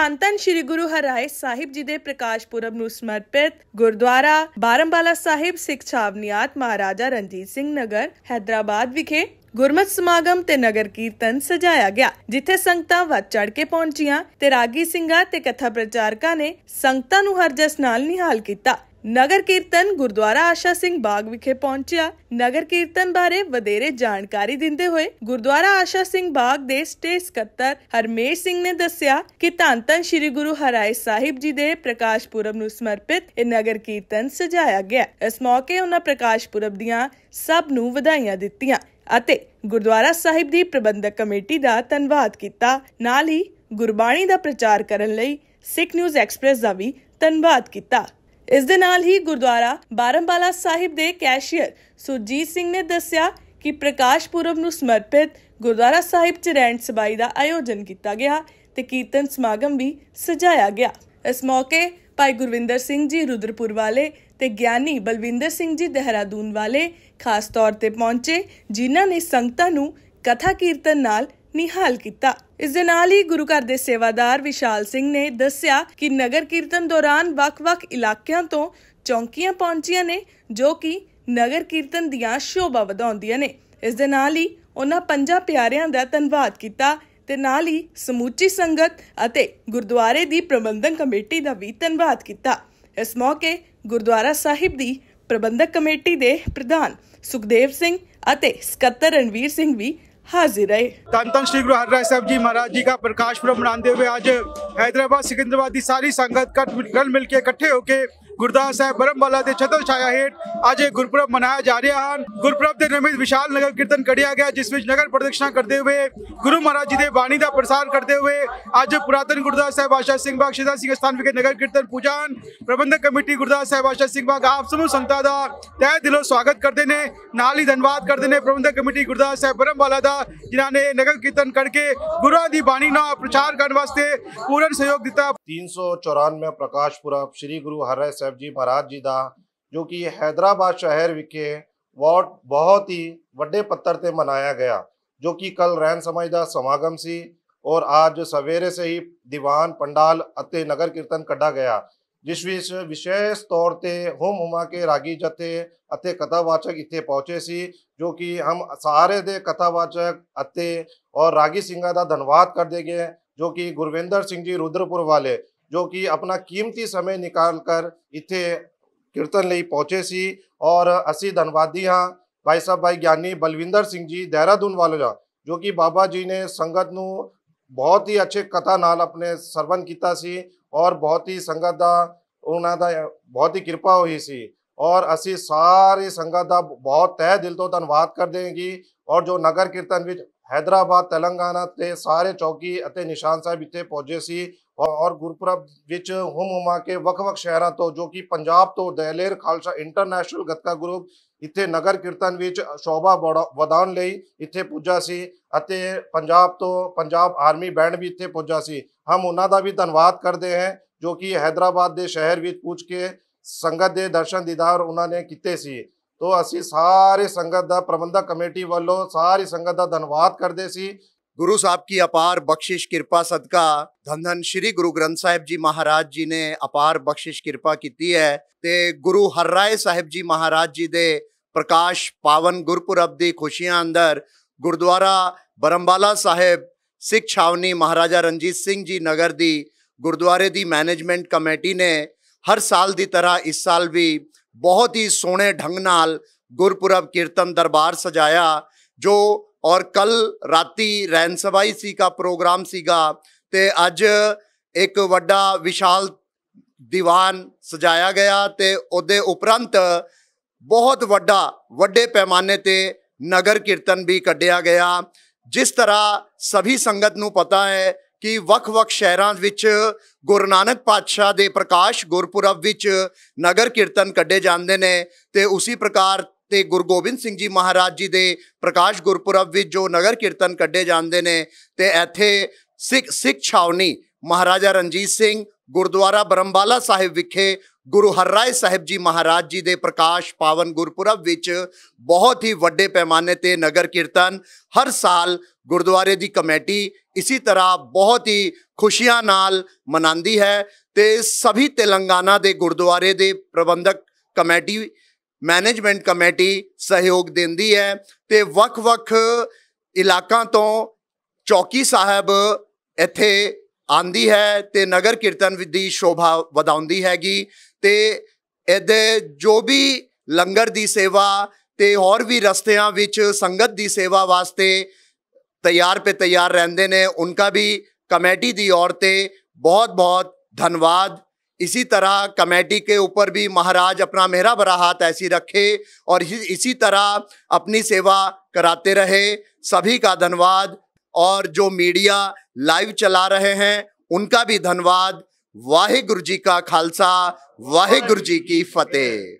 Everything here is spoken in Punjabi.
ਧੰਨ ਧੰਨ ਸ੍ਰੀ ਗੁਰੂ ਹਰਾਏ ਸਾਹਿਬ ਜੀ ਦੇ ਪ੍ਰਕਾਸ਼ ਪੁਰਬ ਨੂੰ ਸਮਰਪਿਤ ਗੁਰਦੁਆਰਾ ਬਾਰੰਬਾਲਾ ਸਾਹਿਬ ਸਿੱਖ ਛਾਵਨੀਆਤ ਮਹਾਰਾਜਾ ਰਣਜੀਤ ਸਿੰਘ ਨਗਰ ਹైదరాబాద్ ਵਿਖੇ ਗੁਰਮਤ ਸਮਾਗਮ ਤੇ ਨਗਰ ਕੀਰਤਨ ਸਜਾਇਆ ਗਿਆ ਜਿੱਥੇ ਸੰਗਤਾਂ ਵੱਜ ਚੜ ਕੇ ਪਹੁੰਚੀਆਂ ਤੇ ਰਾਗੀ ਸਿੰਘਾਂ ਤੇ ਕਥਾ ਪ੍ਰਚਾਰਕਾਂ ਨੇ ਸੰਗਤਾਂ ਨੂੰ ਹਰ ਜਸ ਨਾਲ ਨਿਹਾਲ ਕੀਤਾ ਨਗਰ ਕੀਰਤਨ ਗੁਰਦੁਆਰਾ ਆਸ਼ਾ ਸਿੰਘ ਬਾਗ ਵਿਖੇ ਪਹੁੰਚਿਆ ਨਗਰ ਕੀਰਤਨ ਬਾਰੇ ਵਧੇਰੇ ਜਾਣਕਾਰੀ ਦਿੰਦੇ ਹੋਏ ਗੁਰਦੁਆਰਾ ਆਸ਼ਾ ਸਿੰਘ ਬਾਗ ਦੇ ਸਟੇਜ ਸਕੱਤਰ ਹਰਮੇਸ਼ ਸਿੰਘ ਨੇ ਦੱਸਿਆ ਕਿ ਧੰਨ ਧੰਨ ਸ੍ਰੀ ਗੁਰੂ ਹਰਾਇ ਸਾਹਿਬ ਜੀ ਦੇ ਪ੍ਰਕਾਸ਼ ਪੁਰਬ ਨੂੰ ਸਮਰਪਿਤ ਇਹ ਨਗਰ ਕੀਰਤਨ ਸਜਾਇਆ ਗਿਆ ਇਸ ਮੌਕੇ ਉਹਨਾਂ ਪ੍ਰਕਾਸ਼ ਪੁਰਬ ਦੀਆਂ ਸਭ ਨੂੰ ਵਧਾਈਆਂ ਦਿੱਤੀਆਂ ਅਤੇ ਗੁਰਦੁਆਰਾ ਸਾਹਿਬ ਦੀ ਪ੍ਰਬੰਧਕ ਕਮੇਟੀ ਦਾ ਧੰਨਵਾਦ ਕੀਤਾ ਨਾਲ ਹੀ ਗੁਰਬਾਣੀ ਦਾ ਪ੍ਰਚਾਰ ਕਰਨ ਲਈ ਸਿੱਖ ਨਿਊਜ਼ ਐਕਸਪ੍ਰੈਸ ਦਾ ਵੀ ਧੰਨਵਾਦ ਕੀਤਾ ਇਸ ਦੇ ਨਾਲ ਹੀ ਗੁਰਦੁਆਰਾ ਬਾਰੰਬਾਲਾ ਸਾਹਿਬ ਦੇ ਕੈਸ਼ੀਅਰ ਸੁਰਜੀਤ ਸਿੰਘ ਨੇ ਦੱਸਿਆ ਕਿ ਪ੍ਰਕਾਸ਼ ਪੁਰਬ ਨੂੰ ਸਮਰਪਿਤ ਗੁਰਦੁਆਰਾ ਸਾਹਿਬ 'ਚ ਰੈਂਟ ਸਬਾਈ ਦਾ ਆਯੋਜਨ ਕੀਤਾ ਗਿਆ ਤੇ ਕੀਰਤਨ ਸਮਾਗਮ ਵੀ ਸਜਾਇਆ ਗਿਆ ਇਸ ਮੌਕੇ ਭਾਈ ਗੁਰਵਿੰਦਰ ਸਿੰਘ ਜੀ ਰੁਦਰਪੁਰ ਵਾਲੇ ਤੇ ਗਿਆਨੀ ਬਲਵਿੰਦਰ ਸਿੰਘ ਜੀ ਦਹਰਾਦੂਨ ਵਾਲੇ ਖਾਸ ਤੌਰ ਤੇ ਪਹੁੰਚੇ ਜਿਨ੍ਹਾਂ ਨੇ ਸੰਗਤਾਂ ਨੂੰ ਕਥਾ ਕੀਰਤਨ ਨਾਲ ਨਿਹਾਲ ਕੀਤਾ ਇਸ ਦੇ ਨਾਲ ਹੀ ਗੁਰੂ ਘਰ ਦੇ ਸੇਵਾਦਾਰ ਵਿਸ਼ਾਲ ਸਿੰਘ ਨੇ ਦੱਸਿਆ ਕਿ ਨਗਰ ਕੀਰਤਨ ਦੌਰਾਨ ਵੱਖ-ਵੱਖ ਇਲਾਕਿਆਂ ਤੋਂ ਚੌਂਕੀਆਂ ਪਹੁੰਚੀਆਂ ਨੇ ਜੋ ਕਿ ਨਗਰ ਕੀਰਤਨ ਦੀਆਂ ਸ਼ੋਭਾ ਵਧਾਉਂਦੀਆਂ ਨੇ ਇਸ ਦੇ ਨਾਲ ਹੀ ਉਹਨਾਂ ਪੰਜਾਂ ਪਿਆਰਿਆਂ ਦਾ ਧੰਨਵਾਦ ਕੀਤਾ ਤੇ ਨਾਲ ਹੀ ਸਮੂਚੀ ਸੰਗਤ ਅਤੇ ਗੁਰਦੁਆਰੇ ਦੀ ਪ੍ਰਬੰਧਕ ਕਮੇਟੀ ਦਾ ਵੀ ਧੰਨਵਾਦ ਕੀਤਾ ਇਸ ਮੌਕੇ ਗੁਰਦੁਆਰਾ ਸਾਹਿਬ ਦੀ ਪ੍ਰਬੰਧਕ ਕਮੇਟੀ ਦੇ ਪ੍ਰਧਾਨ ਸੁਖਦੇਵ ਸਿੰਘ ਅਤੇ ਸਕੱਤਰ ਰਣਵੀਰ ਸਿੰਘ ਵੀ हाजिर रहे तन तन श्री गुरु हर राय साहब जी महाराज जी का प्रकाश पर्व मनाते हुए आज हैदराबाद सिकंदराबाद की सारी संगत कल मिलकर इकट्ठे होकर ਗੁਰਦਾਸ ਸਾਹਿਬ ਬਰਮਵਾਲਾ ਦੇ ਛਤਰ ਛਾਇਆ ਹੇਠ ਅੱਜ ਇਹ ਗੁਰਪੁਰਬ ਮਨਾਇਆ ਜਾ ਰਿਹਾ ਹਨ ਗੁਰਪੁਰਬ ਦੇ ਨਿਮਿਤ ਵਿਸ਼ਾਲ ਨਗਰ ਕੀਰਤਨ ਕੱਢਿਆ ਗਿਆ ਜਿਸ ਵਿੱਚ ਨਗਰ ਪ੍ਰਦਕਸ਼ਨਾ ਕਰਦੇ ਹੋਏ ਗੁਰੂ ਮਹਾਰਾਜ ਜੀ ਦੇ ਬਾਣੀ ਦਾ ਪ੍ਰਸਾਰ ਕਰਦੇ ਹੋਏ ਅੱਜ ਪੁਰਾਤਨ ਗੁਰਦਾਸ ਸਾਹਿਬ ਆਸ਼ਾ ਸਿੰਘ ਬਾਗ ਸ਼ਿਦਾ ਸਿੰਘ ਸਥਾਨ ਵਿਖੇ ਨਗਰ ਕੀਰਤਨ ਪੂਜਾਨ ਪ੍ਰਬੰਧਕ ਕਮੇਟੀ ਗੁਰਦਾਸ ਸਾਹਿਬ ਆਸ਼ਾ ਸਿੰਘ ਬਾਗ ਆਪ ਸਮੂਹ ਸੰਗਤਾਂ ਦਾ ਤਹਿ ਦਿਲੋਂ ਸਵਾਗਤ ਕਰਦੇ ਨੇ ਨਾਲ ਹੀ ਧੰਨਵਾਦ ਕਰਦੇ ਨੇ ਪ੍ਰਬੰਧਕ ਕਮੇਟੀ ਗੁਰਦਾਸ ਸਾਹਿਬ ਬਰਮਵਾਲਾ ਦਾ ਜਿਨ੍ਹਾਂ ਨੇ ਨਗਰ ਕੀਰਤਨ ਕਰਕੇ ਗੁਰੂਆਂ ਦੀ ਬਾਣੀ ਦਾ ਪ੍ਰਚਾਰ ਕਰਨ ਵਾਸਤੇ ਪੂਰਨ ਸਹਿਯੋਗ ਦਿੱਤਾ 394 ਪ੍ਰਕਾਸ਼ਪੁਰਾ ਸ੍ਰੀ ਗੁਰੂ ਹਰਿ ਸਾਹਿਬ ਸਾਹਿਬ ਜੀ ਮਹਾਰਾਜ ਜੀ ਦਾ ਜੋ ਕਿ ਹైదరాబాద్ ਸ਼ਹਿਰ ਵਿਖੇ ਵਾਟ ਬਹੁਤ ਹੀ ਵੱਡੇ ਪੱਤਰ ਤੇ ਮਨਾਇਆ ਗਿਆ ਜੋ ਕਿ ਕੱਲ ਰਹਿਣ ਸਮਾਜ ਦਾ ਸਮਾਗਮ ਸੀ ਔਰ ਅੱਜ ਸਵੇਰੇ ਸੇ ਹੀ ਦੀਵਾਨ ਪੰਡਾਲ ਅਤੇ ਨਗਰ ਕੀਰਤਨ ਕੱਢਾ ਗਿਆ ਜਿਸ ਵਿੱਚ ਵਿਸ਼ੇਸ਼ ਤੌਰ ਤੇ ਹਮ ਹਮਾ ਕੇ ਰਾਗੀ ਜਥੇ ਅਤੇ ਕਥਾਵਾਚਕ ਇੱਥੇ ਪਹੁੰਚੇ ਸੀ ਜੋ ਕਿ ਹਮ ਸਾਰੇ ਦੇ ਕਥਾਵਾਚਕ ਅਤੇ ਔਰ ਰਾਗੀ ਸਿੰਘਾ ਦਾ ਧੰਨਵਾਦ ਕਰਦੇ ਗਏ ਜੋ ਕਿ ਗੁਰਵਿੰਦਰ ਸਿੰਘ ਜੀ ਰੁਦਰਪੁਰ ਵਾਲੇ ਜੋ ਕਿ ਆਪਣਾ ਕੀਮਤੀ ਸਮੇਂ ਨਿਕਾਲ ਕਰ ਇੱਥੇ ਕੀਰਤਨ ਲਈ ਪਹੁੰਚੇ ਸੀ ਔਰ ਅਸੀਂ ਧੰਨਵਾਦੀ ਹਾਂ ਭਾਈ ਸਾਹਿਬ ਭਾਈ ਗਿਆਨੀ ਬਲਵਿੰਦਰ ਸਿੰਘ ਜੀ ਦੇਹਰਾਦੂਨ ਵਾਲਾ ਜੋ ਕਿ ਬਾਬਾ ਜੀ ਨੇ ਸੰਗਤ ਨੂੰ ਬਹੁਤ ਹੀ ਅੱਛੇ ਕਥਾ ਨਾਲ ਆਪਣੇ ਸਰਵਨ ਕੀਤਾ ਸੀ ਔਰ ਬਹੁਤ ਹੀ ਸੰਗਤ ਦਾ ਉਹਨਾਂ ਦਾ ਬਹੁਤ ਹੀ ਕਿਰਪਾ ਹੋਈ ਸੀ ਔਰ ਅਸੀਂ ਸਾਰੇ ਸੰਗਤ ਦਾ ਬਹੁਤ ਤਹਿ ਦਿਲ ਤੋਂ ਧੰਨਵਾਦ ਕਰਦੇ ਹਾਂ ਕਿ ਔਰ ਜੋ ਨਗਰ ਕੀਰਤਨ ਵਿੱਚ ਹైదరాబాద్ ਤੇਲੰਗਾਨਾ ਤੇ ਸਾਰੇ ਚੌਕੀ ਅਤੇ ਨਿਸ਼ਾਨ ਸਾਹਿਬ ਇੱਥੇ ਪਹੁੰਚੇ ਸੀ ਔਰ ਗੁਰਪੁਰਬ ਵਿੱਚ ਹੁਮ ਹੁਮਾ ਕੇ ਵੱਖ-ਵੱਖ ਸ਼ਹਿਰਾਂ ਤੋਂ ਜੋ ਕਿ ਪੰਜਾਬ ਤੋਂ ਦਹਿਲੇਰ ਖਾਲਸਾ ਇੰਟਰਨੈਸ਼ਨਲ ਗੱਤਕਾ ਗਰੁੱਪ ਇੱਥੇ ਨਗਰ ਕੀਰਤਨ ਵਿੱਚ ਸ਼ੋਭਾ ਵਧਾਉਣ ਲਈ ਇੱਥੇ ਪੁੱਜਾ ਸੀ ਅਤੇ ਪੰਜਾਬ ਤੋਂ ਪੰਜਾਬ ਆਰਮੀ ਬੈਂਡ ਵੀ ਇੱਥੇ ਪੁੱਜਾ ਸੀ ਹਮ ਉਹਨਾਂ ਦਾ ਵੀ ਧੰਨਵਾਦ ਕਰਦੇ ਹਾਂ ਜੋ ਕਿ ਹైదరాబాద్ ਦੇ ਸ਼ਹਿਰ ਵਿੱਚ ਪੁੱਜ ਕੇ ਸੰਗਤ ਦੇ ਦਰਸ਼ਨ ਦੀਦਾਰ ਉਹਨਾਂ ਨੇ ਕੀਤੇ ਸੀ ਤੋਂ ਅਸੀਂ ਸਾਰੇ ਸੰਗਤ ਦਾ ਪ੍ਰਬੰਧਕ ਕਮੇਟੀ ਵੱਲੋਂ ਸਾਰੀ ਸੰਗਤ ਦਾ ਧੰਨਵਾਦ ਕਰਦੇ ਸੀ ਗੁਰੂ ਸਾਹਿਬ ਕੀ ਅਪਾਰ ਬਖਸ਼ਿਸ਼ ਕਿਰਪਾ ਸਦਕਾ ਧੰਨ ਧੰਨ ਸ੍ਰੀ ਗੁਰੂ ਗ੍ਰੰਥ ਸਾਹਿਬ ਜੀ ਮਹਾਰਾਜ ਜੀ ਨੇ ਅਪਾਰ ਬਖਸ਼ਿਸ਼ ਕਿਰਪਾ ਕੀਤੀ ਹੈ ਤੇ ਗੁਰੂ ਹਰਰਾਏ ਸਾਹਿਬ ਜੀ ਮਹਾਰਾਜ ਜੀ ਦੇ ਪ੍ਰਕਾਸ਼ ਪਾਵਨ ਗੁਰਪੁਰਬ ਦੀ ਖੁਸ਼ੀਆਂ ਅੰਦਰ ਗੁਰਦੁਆਰਾ ਬਰੰਬਾਲਾ ਸਾਹਿਬ ਸਿੱਖ ਛਾਵਨੀ ਮਹਾਰਾਜਾ ਰਣਜੀਤ ਸਿੰਘ ਜੀ ਨਗਰ ਦੀ ਗੁਰਦੁਆਰੇ ਦੀ ਮੈਨੇਜਮੈਂਟ ਕਮੇਟੀ ਨੇ ਹਰ ਸਾਲ ਦੀ ਤਰ੍ਹਾਂ ਇਸ ਸਾਲ ਵੀ ਬਹੁਤ ਹੀ ਸੋਹਣੇ ਢੰਗ ਨਾਲ ਗੁਰਪੁਰਬ ਕੀਰਤਨ ਦਰਬਾਰ ਸਜਾਇਆ ਜੋ ਔਰ ਕੱਲ ਰਾਤੀ ਰੈਨ ਸਭਾਈ ਸੀ ਦਾ ਪ੍ਰੋਗਰਾਮ ਸੀਗਾ ਤੇ ਅੱਜ ਇੱਕ ਵੱਡਾ ਵਿਸ਼ਾਲ ਦੀਵਾਨ ਸਜਾਇਆ ਗਿਆ ਤੇ ਉਹਦੇ ਉਪਰੰਤ ਬਹੁਤ ਵੱਡਾ ਵੱਡੇ ਪੈਮਾਨੇ ਤੇ ਨਗਰ ਕੀਰਤਨ ਵੀ ਕੱਢਿਆ ਗਿਆ ਜਿਸ ਤਰ੍ਹਾਂ ਸਭੀ ਸੰਗਤ ਨੂੰ ਪਤਾ ਹੈ ਕਿ ਵੱਖ-ਵੱਖ ਸ਼ਹਿਰਾਂ ਵਿੱਚ ਗੁਰੂ ਨਾਨਕ ਪਾਤਸ਼ਾਹ ਦੇ ਪ੍ਰਕਾਸ਼ ਗੁਰਪੁਰਬ ਵਿੱਚ ਨਗਰ ਕੀਰਤਨ ਕੱਢੇ ਜਾਂਦੇ ਨੇ ਤੇ ਉਸੇ ਪ੍ਰਕਾਰ ਤੇ ਗੁਰੂ ਗੋਬਿੰਦ ਸਿੰਘ ਜੀ ਮਹਾਰਾਜ ਜੀ ਦੇ ਪ੍ਰਕਾਸ਼ ਗੁਰਪੁਰਬ ਵਿੱਚ ਜੋ ਨਗਰ ਕੀਰਤਨ ਕੱਢੇ ਜਾਂਦੇ ਨੇ ਤੇ ਇੱਥੇ ਸਿੱਖ ਸਿੱਖ ਛਾਉਣੀ ਮਹਾਰਾਜਾ ਰਣਜੀਤ ਸਿੰਘ ਗੁਰਦੁਆਰਾ ਬਰੰਬਾਲਾ ਸਾਹਿਬ ਵਿਖੇ ਗੁਰੂ ਹਰਰਾਏ ਸਾਹਿਬ ਜੀ ਮਹਾਰਾਜ ਜੀ ਦੇ ਪ੍ਰਕਾਸ਼ ਪਾਵਨ ਗੁਰਪੁਰਬ ਵਿੱਚ ਬਹੁਤ ਹੀ ਵੱਡੇ ਪੈਮਾਨੇ ਤੇ ਨਗਰ ਕੀਰਤਨ ਹਰ ਸਾਲ ਗੁਰਦੁਆਰੇ ਦੀ ਕਮੇਟੀ ਇਸੇ ਤਰ੍ਹਾਂ ਬਹੁਤ ਹੀ ਖੁਸ਼ੀਆਂ ਨਾਲ ਮਨਾਉਂਦੀ ਹੈ ਤੇ ਸਭੀ ਤੇਲੰਗਾਨਾ ਦੇ ਗੁਰਦੁਆਰੇ ਦੇ ਪ੍ਰਬੰਧਕ ਕਮੇਟੀ ਮੈਨੇਜਮੈਂਟ ਕਮੇਟੀ ਸਹਿਯੋਗ ਦਿੰਦੀ ਹੈ ਤੇ ਵੱਖ-ਵੱਖ ਇਲਾਕਾਂ ਤੋਂ ਚੌਕੀ ਸਾਹਿਬ ਇੱਥੇ आती है तो नगर कीर्तन की शोभा वधा हैगी जो भी लंगर की सेवा तो होर भी रस्तिया संगत की सेवा वास्ते तैयार पे तैयार रहेंगे ने उनका भी कमेटी की ओर से बहुत बहुत धन्यवाद इसी तरह कमेटी के ऊपर भी महाराज अपना मेहरा भरा हाथ ऐसी रखे और इसी तरह अपनी सेवा कराते रहे सभी का धन्यवाद और जो मीडिया लाइव चला रहे हैं उनका भी धन्यवाद वाहिगुरु जी का खालसा वाहिगुरु जी की फतेह